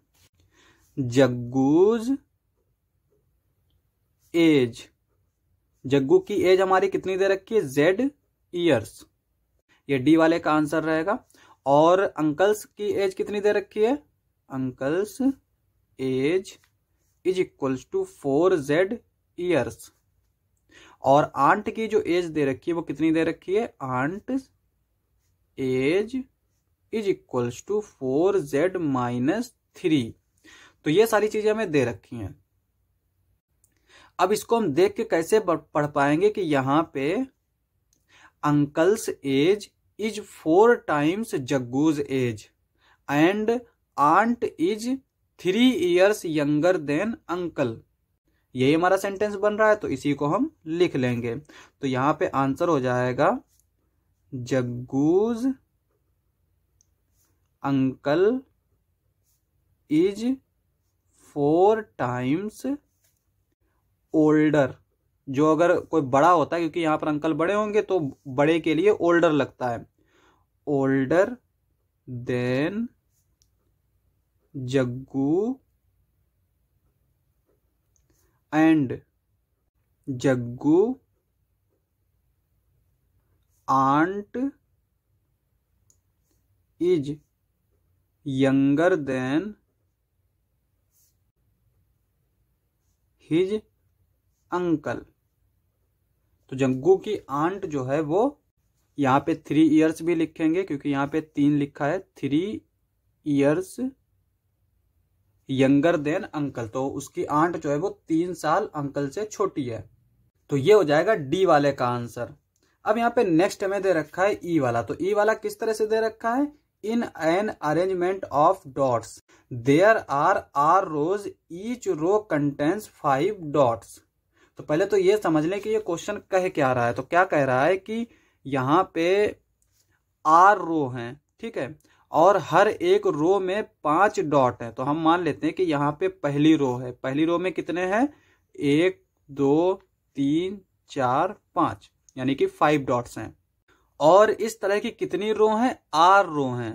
S1: जग्गूज एज जग्गू की एज हमारी कितनी दे रखी है जेड ईयर्स ये डी वाले का आंसर रहेगा और अंकल्स की एज कितनी दे रखी है uncle's age is equals to four Z years और आंट की जो एज दे रखी है वो कितनी दे रखी है aunt age is equals to four Z minus three तो ये सारी चीजें हमें दे रखी हैं अब इसको हम देख के कैसे पढ़ पाएंगे कि यहां पे uncle's age is four times Jaggu's age and aunt is three years younger than uncle यही हमारा सेंटेंस बन रहा है तो इसी को हम लिख लेंगे तो यहां पे आंसर हो जाएगा Jaggu's uncle is four times older जो अगर कोई बड़ा होता है क्योंकि यहां पर अंकल बड़े होंगे तो बड़े के लिए ओल्डर लगता है older than Jaggu and Jaggu aunt is younger than his uncle तो जग्गू की आंट जो है वो यहाँ पे थ्री इयर्स भी लिखेंगे क्योंकि यहाँ पे तीन लिखा है three years younger than uncle तो उसकी आंट जो है वो तीन साल अंकल से छोटी है तो ये हो जाएगा डी वाले का आंसर अब यहाँ पे नेक्स्ट हमें दे रखा है ई वाला तो ई वाला किस तरह से दे रखा है in an arrangement of dots there are R rows each row contains five dots तो पहले तो ये समझ लें कि ये क्वेश्चन कह क्या रहा है तो क्या कह रहा है कि यहाँ पे आर रो हैं ठीक है और हर एक रो में पांच डॉट है तो हम मान लेते हैं कि यहाँ पे पहली रो है पहली रो में कितने हैं एक दो तीन चार पांच यानी कि फाइव डॉट्स हैं और इस तरह की कितनी रो हैं आर रो हैं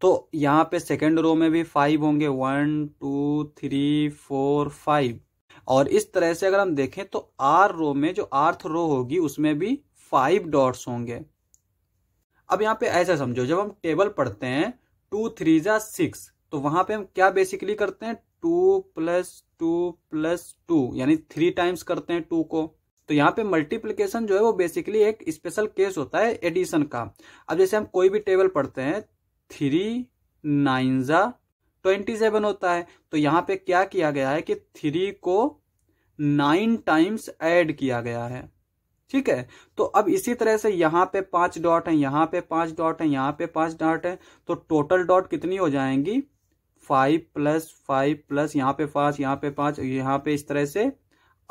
S1: तो यहाँ पे सेकेंड रो में भी फाइव होंगे one two three four five और इस तरह से अगर हम देखें तो आर रो में जो आर्थ रो होगी उसमें भी फाइव डॉट्स होंगे अब यहाँ पे ऐसा समझो जब हम टेबल पढ़ते हैं टू थ्री जा सिक्स तो वहां पे हम क्या बेसिकली करते हैं two plus two plus two यानी थ्री टाइम्स करते हैं टू को तो यहाँ पे मल्टीप्लीकेशन जो है वो बेसिकली एक स्पेशल केस होता है एडिशन का अब जैसे हम कोई भी टेबल पढ़ते हैं थ्री नाइन जा ट्वेंटी सेवन होता है तो यहाँ पे क्या किया गया है कि थ्री को नाइन टाइम्स ऐड किया गया है ठीक है तो अब इसी तरह से यहाँ पे पांच डॉट है यहाँ पे पांच डॉट है यहाँ पे पांच डॉट है तो टोटल डॉट कितनी हो जाएंगी फाइव प्लस फाइव प्लस यहाँ पे पांच यहाँ पे पांच यहाँ पे इस तरह से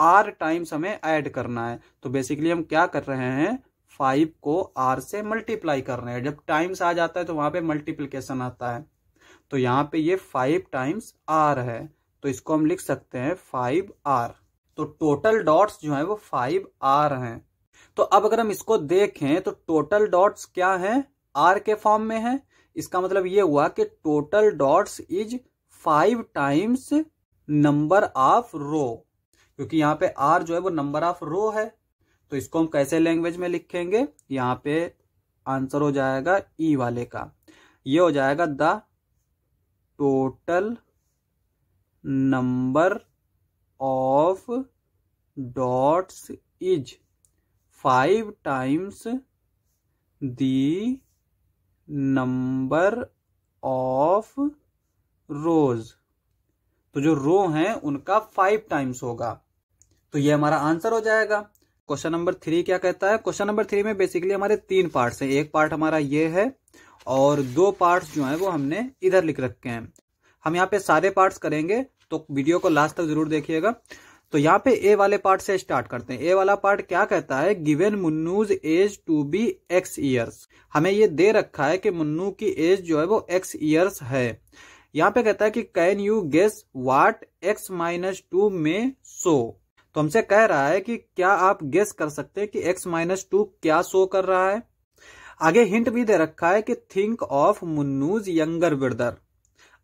S1: आर टाइम्स हमें ऐड करना है तो बेसिकली हम क्या कर रहे हैं फाइव को आर से मल्टीप्लाई कर रहे हैं जब टाइम्स आ जाता है तो वहां पे मल्टीप्लीकेशन आता है तो यहाँ पे ये फाइव टाइम्स आर है तो इसको हम लिख सकते हैं फाइव आर तो टोटल डॉट्स जो है वो फाइव आर हैं तो अब अगर हम इसको देखें तो टोटल डॉट्स क्या है आर के फॉर्म में है इसका मतलब ये हुआ कि total dots is five times number of row क्योंकि यहां पे आर जो है वो नंबर ऑफ रो है तो इसको हम कैसे लैंग्वेज में लिखेंगे यहां पे आंसर हो जाएगा ई e वाले का ये हो जाएगा the total number of dots is five times the number of rows तो जो रो हैं उनका फाइव टाइम्स होगा तो ये हमारा आंसर हो जाएगा क्वेश्चन नंबर थ्री क्या कहता है क्वेश्चन नंबर थ्री में बेसिकली हमारे तीन पार्ट्स हैं एक पार्ट हमारा ये है और दो पार्ट्स जो हैं वो हमने इधर लिख रखे हैं हम यहाँ पे सारे पार्ट्स करेंगे तो वीडियो को लास्ट तक जरूर देखिएगा तो यहाँ पे ए वाले पार्ट से स्टार्ट करते हैं ए वाला पार्ट क्या कहता है given Munnu's age to be x years हमें ये दे रखा है कि मुन्नू की एज जो है वो एक्स ईयर्स है यहाँ पे कहता है कि can you guess what x minus two may show तो हमसे कह रहा है कि क्या आप गेस कर सकते हैं कि एक्स माइनस टू क्या शो कर रहा है आगे हिंट भी दे रखा है कि think of Munnu's younger brother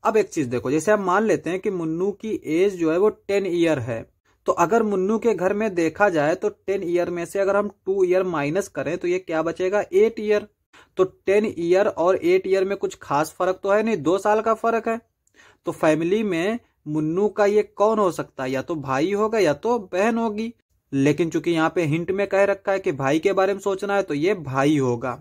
S1: अब एक चीज देखो जैसे हम मान लेते हैं कि मुन्नू की एज जो है वो टेन ईयर है तो अगर मुन्नू के घर में देखा जाए तो टेन ईयर में से अगर हम टू ईयर माइनस करें तो ये क्या बचेगा एट ईयर तो टेन ईयर और एट ईयर में कुछ खास फर्क तो है नहीं दो साल का फर्क है तो फैमिली में मुन्नू का ये कौन हो सकता है या तो भाई होगा या तो बहन होगी लेकिन चूंकि यहाँ पे हिंट में कह रखा है कि भाई के बारे में सोचना है तो ये भाई होगा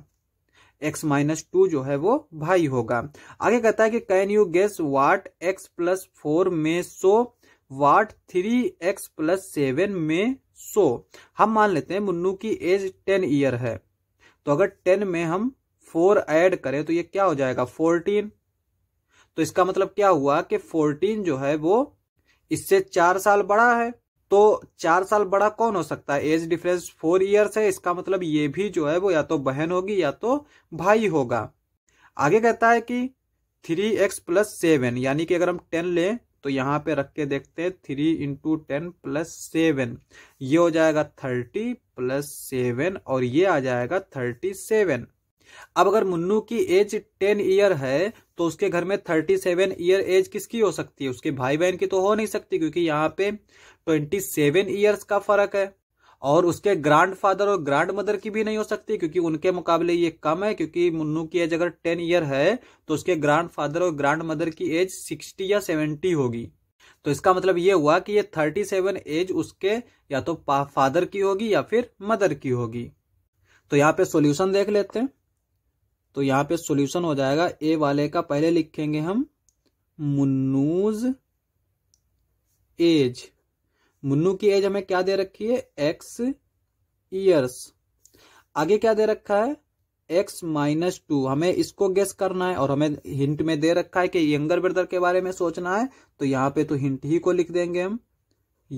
S1: एक्स माइनस टू जो है वो भाई होगा आगे कहता है कि can you guess what x plus four may show what three x plus seven may show हम मान लेते हैं मुन्नू की एज टेन ईयर है तो अगर टेन में हम फोर ऐड करें तो ये क्या हो जाएगा फोर्टीन तो इसका मतलब क्या हुआ कि फोर्टीन जो है वो इससे चार साल बड़ा है तो चार साल बड़ा कौन हो सकता है एज डिफरेंस फोर ईयर है इसका मतलब ये भी जो है वो या तो बहन होगी या तो भाई होगा आगे कहता है कि थ्री एक्स प्लस सेवन यानी कि अगर हम टेन लें तो यहाँ पे रख के देखते हैं three into ten plus seven ये हो जाएगा थर्टी प्लस सेवन और ये आ जाएगा थर्टी सेवन अब अगर मुन्नू की एज टेन ईयर है तो उसके घर में थर्टी सेवन ईयर एज किसकी हो सकती है उसके भाई बहन की तो हो नहीं सकती क्योंकि यहाँ पे ट्वेंटी सेवन ईयर्स का फर्क है और उसके ग्रैंडफादर और मदर की भी नहीं हो सकती क्योंकि उनके मुकाबले ये कम है क्योंकि मुन्नू की एज अगर टेन ईयर है तो उसके ग्रैंडफादर और मदर की एज सिक्सटी या सेवेंटी होगी तो इसका मतलब ये हुआ कि ये थर्टी सेवन एज उसके या तो फादर की होगी या फिर मदर की होगी तो यहाँ पे सॉल्यूशन देख लेते हैं तो यहाँ पे सॉल्यूशन हो जाएगा ए वाले का पहले लिखेंगे हम मुन्नूज एज मुन्नू की एज हमें क्या दे रखी है एक्स ईयर्स आगे क्या दे रखा है एक्स माइनस टू हमें इसको गेस करना है और हमें हिंट में दे रखा है कि यंगर ब्रदर के बारे में सोचना है तो यहां पे तो हिंट ही को लिख देंगे हम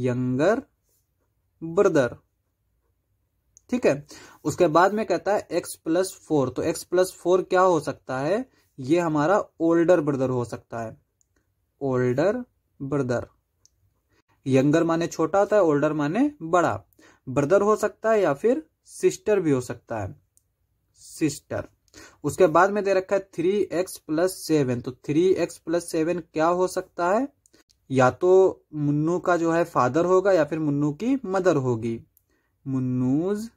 S1: यंगर ब्रदर ठीक है उसके बाद में कहता है एक्स प्लस फोर तो एक्स प्लस फोर क्या हो सकता है ये हमारा ओल्डर ब्रदर हो सकता है ओल्डर ब्रदर यंगर माने छोटा होता है ओल्डर माने बड़ा ब्रदर हो सकता है या फिर सिस्टर भी हो सकता है सिस्टर उसके बाद में दे रखा है थ्री एक्स प्लस सेवन तो थ्री एक्स प्लस सेवन क्या हो सकता है या तो मुन्नू का जो है फादर होगा या फिर मुन्नू की मदर होगी मुन्नूज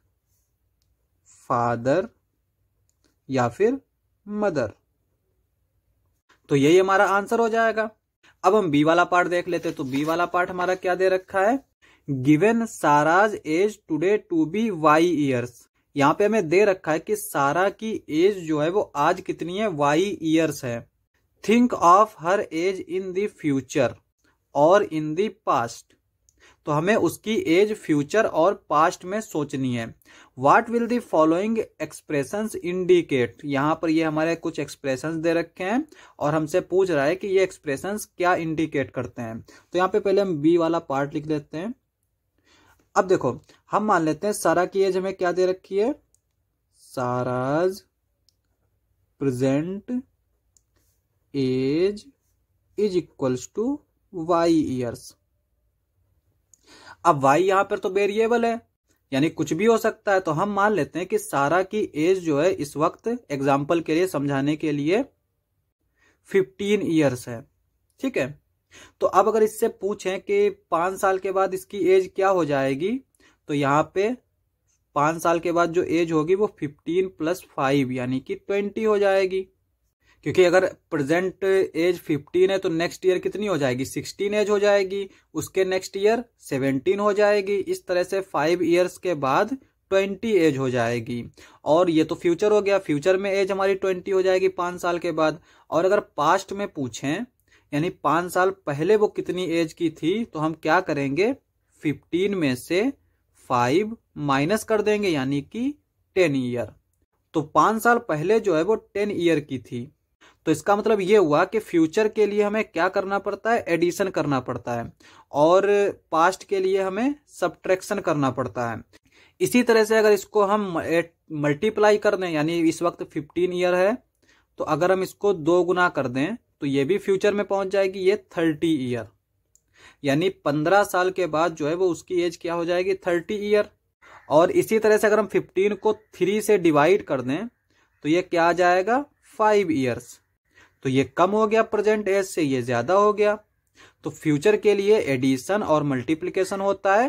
S1: फादर या फिर मदर तो यही हमारा आंसर हो जाएगा अब हम बी वाला पार्ट देख लेते हैं तो बी वाला पार्ट हमारा क्या दे रखा है given Sara's age today to be Y years यहाँ पे हमें दे रखा है कि सारा की एज जो है वो आज कितनी है वाई ईयर्स है think of her age in the future और इन द पास्ट तो हमें उसकी एज फ्यूचर और पास्ट में सोचनी है what will the following expression indicate यहाँ पर ये हमारे कुछ एक्सप्रेशन दे रखे हैं और हमसे पूछ रहा है कि ये एक्सप्रेशन क्या इंडिकेट करते हैं तो यहाँ पे पहले हम बी वाला पार्ट लिख लेते हैं अब देखो हम मान लेते हैं सारा की एज हमें क्या दे रखी है Sara's present age is equals to Y years अब वाई यहां पर तो वेरिएबल है यानी कुछ भी हो सकता है तो हम मान लेते हैं कि सारा की एज जो है इस वक्त एग्जाम्पल के लिए समझाने के लिए फिफ्टीन ईयर्स है ठीक है तो अब अगर इससे पूछें कि पांच साल के बाद इसकी एज क्या हो जाएगी तो यहां पे पांच साल के बाद जो एज होगी वो फिफ्टीन प्लस फाइव यानी कि ट्वेंटी हो जाएगी क्योंकि अगर प्रेजेंट एज फिफ्टीन है तो नेक्स्ट ईयर कितनी हो जाएगी सिक्सटीन एज हो जाएगी उसके नेक्स्ट ईयर सेवेंटीन हो जाएगी इस तरह से फाइव ईयर्स के बाद ट्वेंटी एज हो जाएगी और ये तो फ्यूचर हो गया फ्यूचर में एज हमारी ट्वेंटी हो जाएगी पाँच साल के बाद और अगर पास्ट में पूछें यानी पाँच साल पहले वो कितनी एज की थी तो हम क्या करेंगे फिफ्टीन में से फाइव माइनस कर देंगे यानी कि टेन ईयर तो पाँच साल पहले जो है वो टेन ईयर की थी तो इसका मतलब ये हुआ कि फ्यूचर के लिए हमें क्या करना पड़ता है एडिशन करना पड़ता है और पास्ट के लिए हमें सब्ट्रैक्शन करना पड़ता है इसी तरह से अगर इसको हम मल्टीप्लाई कर दें यानी इस वक्त फिफ्टीन ईयर है तो अगर हम इसको दो गुना कर दें तो ये भी फ्यूचर में पहुंच जाएगी ये थर्टी ईयर यानी पंद्रह साल के बाद जो है वो उसकी एज क्या हो जाएगी थर्टी ईयर और इसी तरह से अगर हम फिफ्टीन को थ्री से डिवाइड कर दें तो ये क्या आ जाएगा फाइव ईयर्स तो ये कम हो गया प्रेजेंट एज से ये ज्यादा हो गया तो फ्यूचर के लिए एडिशन और मल्टीप्लीकेशन होता है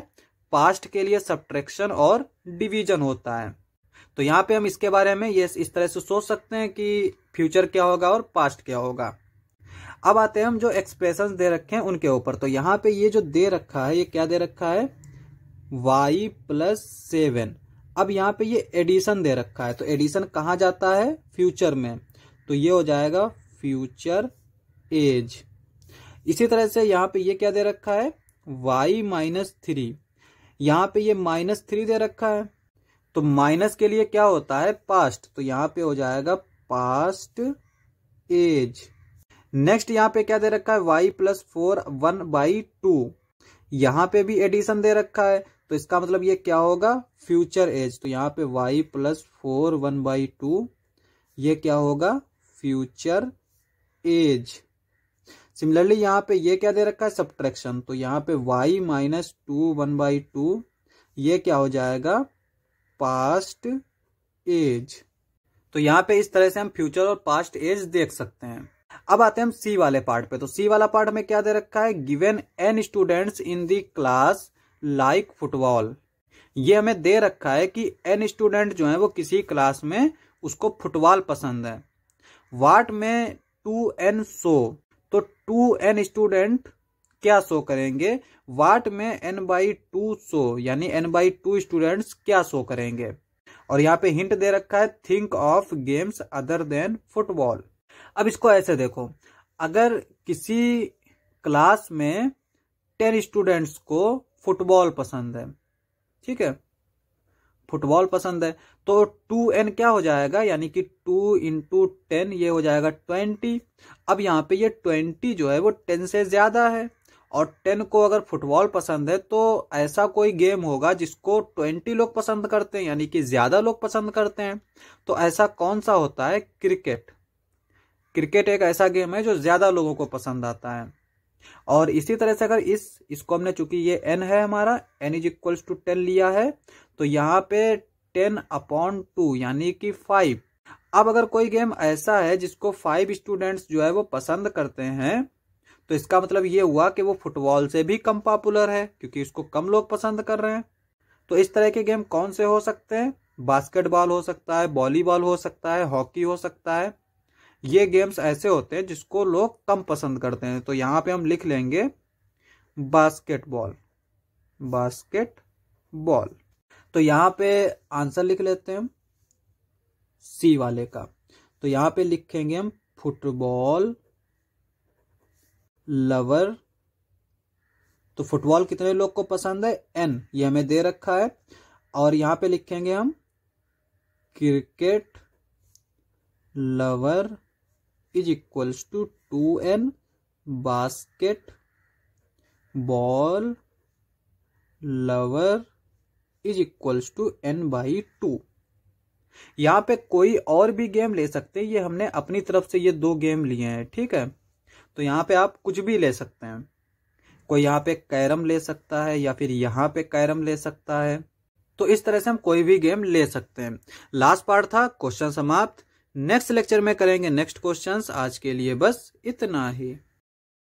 S1: पास्ट के लिए सब्ट्रैक्शन और डिवीजन होता है तो यहां पे हम इसके बारे में ये इस तरह से सोच सकते हैं कि फ्यूचर क्या होगा और पास्ट क्या होगा अब आते हैं हम जो एक्सप्रेशन दे रखे हैं उनके ऊपर तो यहां पे ये जो दे रखा है ये क्या दे रखा है वाई प्लस सेवन अब यहां पे ये एडिशन दे रखा है तो एडिशन कहा जाता है फ्यूचर में तो ये हो जाएगा फ्यूचर एज इसी तरह से यहां पे ये क्या दे रखा है वाई माइनस थ्री यहां पे ये माइनस थ्री दे रखा है तो माइनस के लिए क्या होता है पास्ट तो यहां पे हो जाएगा पास्ट एज नेक्स्ट यहां पे क्या दे रखा है y plus four one by two यहां पे भी एडिशन दे रखा है तो इसका मतलब ये क्या होगा फ्यूचर एज तो यहां पे y plus four one by two ये क्या होगा फ्यूचर एज सिमिलरली यहाँ पे ये क्या दे रखा है सब्ट्रैक्शन तो यहाँ पे y minus two one by two ये क्या हो जाएगा पास्ट एज तो यहाँ पे इस तरह से हम फ्यूचर और पास्ट एज देख सकते हैं अब आते हैं हम सी वाले पार्ट पे तो सी वाला पार्ट में क्या दे रखा है given n students in the class like football ये हमें दे रखा है कि एन स्टूडेंट जो है वो किसी क्लास में उसको फुटबॉल पसंद है वाट में टू एन सो तो टू एन स्टूडेंट क्या शो करेंगे what may n by two show यानी एन बाई टू स्टूडेंट्स क्या शो करेंगे और यहाँ पे हिंट दे रखा है think of games other than football अब इसको ऐसे देखो अगर किसी क्लास में टेन स्टूडेंट्स को फुटबॉल पसंद है ठीक है फुटबॉल पसंद है तो टू एन क्या हो जाएगा यानी कि टू इंटू टेन ये हो जाएगा ट्वेंटी अब यहाँ पे ये ट्वेंटी जो है वो टेन से ज़्यादा है और टेन को अगर फुटबॉल पसंद है तो ऐसा कोई गेम होगा जिसको ट्वेंटी लोग पसंद करते हैं यानी कि ज़्यादा लोग पसंद करते हैं तो ऐसा कौन सा होता है क्रिकेट क्रिकेट एक ऐसा गेम है जो ज़्यादा लोगों को पसंद आता है और इसी तरह से अगर इस इसको हमने चूंकि ये एन है हमारा n is equals to ten लिया है तो यहाँ पे टेन अपॉन टू यानी कि फाइव अब अगर कोई गेम ऐसा है जिसको फाइव स्टूडेंट्स जो है वो पसंद करते हैं तो इसका मतलब ये हुआ कि वो फुटबॉल से भी कम पॉपुलर है क्योंकि इसको कम लोग पसंद कर रहे हैं तो इस तरह के गेम कौन से हो सकते हैं बास्केटबॉल हो सकता है वॉलीबॉल हो सकता है हॉकी हो सकता है ये गेम्स ऐसे होते हैं जिसको लोग कम पसंद करते हैं तो यहाँ पे हम लिख लेंगे बास्केटबॉल बास्केट बॉल तो यहाँ पे आंसर लिख लेते हैं हम सी वाले का तो यहाँ पे लिखेंगे हम फुटबॉल लवर तो फुटबॉल कितने लोग को पसंद है एन ये हमें दे रखा है और यहाँ पे लिखेंगे हम cricket lover is equals to two n basketball lover is equals to n by two यहाँ पे कोई और भी गेम ले सकते हैं ये हमने अपनी तरफ से ये दो गेम लिए हैं ठीक है तो यहाँ पे आप कुछ भी ले सकते हैं कोई यहाँ पे कैरम ले सकता है या फिर यहाँ पे कैरम ले सकता है तो इस तरह से हम कोई भी गेम ले सकते हैं लास्ट पार्ट था क्वेश्चन समाप्त नेक्स्ट लेक्चर में करेंगे नेक्स्ट क्वेश्चंस आज के लिए बस इतना ही